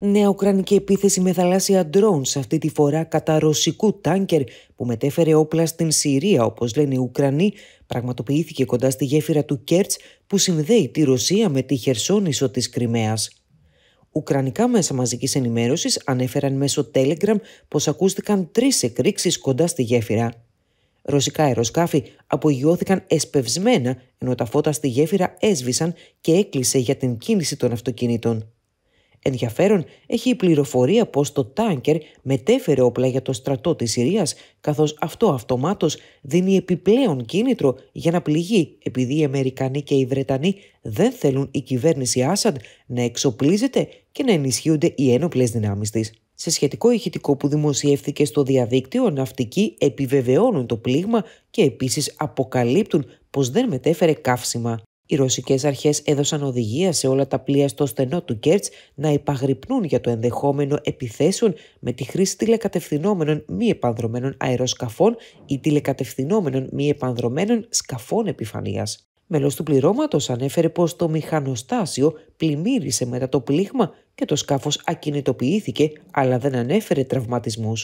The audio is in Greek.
Νέα Ουκρανική επίθεση με θαλάσσια ντρόουν αυτή τη φορά κατά ρωσικού τάνκερ που μετέφερε όπλα στην Συρία, όπως λένε οι Ουκρανοί, πραγματοποιήθηκε κοντά στη γέφυρα του Κέρτς που συνδέει τη Ρωσία με τη χερσόνησο της Κρυμαίας. Ουκρανικά μέσα μαζικής ενημέρωσης ανέφεραν μέσω Telegram πως ακούστηκαν τρεις εκρήξεις κοντά στη γέφυρα. Ρωσικά αεροσκάφη απογειώθηκαν εσπευσμένα ενώ τα φώτα στη γέφυρα έσβησαν και έκλεισε για την κίνηση των αυτοκινήτων. Ενδιαφέρον έχει η πληροφορία πως το τάνκερ μετέφερε όπλα για το στρατό της Συρίας, καθώς αυτό αυτομάτως δίνει επιπλέον κίνητρο για να πληγεί επειδή οι Αμερικανοί και οι Βρετανοί δεν θέλουν η κυβέρνηση Άσαντ να εξοπλίζεται και να ενισχύονται οι ένοπλες δυνάμεις της. Σε σχετικό ηχητικό που δημοσιεύθηκε στο διαδίκτυο, ναυτικοί επιβεβαιώνουν το πλήγμα και επίσης αποκαλύπτουν πως δεν μετέφερε καύσιμα. Οι ρωσικές αρχές έδωσαν οδηγία σε όλα τα πλοία στο στενό του Κέρτ να υπαγρυπνούν για το ενδεχόμενο επιθέσεων με τη χρήση τηλεκατευθυνόμενων μη επανδρομένων αεροσκαφών ή τηλεκατευθυνόμενων μη επανδρομένων σκαφών επιφανείας. Μέλος του πληρώματος ανέφερε πως το μηχανοστάσιο πλημμύρισε μετά το πλήγμα και το σκάφος ακινητοποιήθηκε αλλά δεν ανέφερε τραυματισμούς.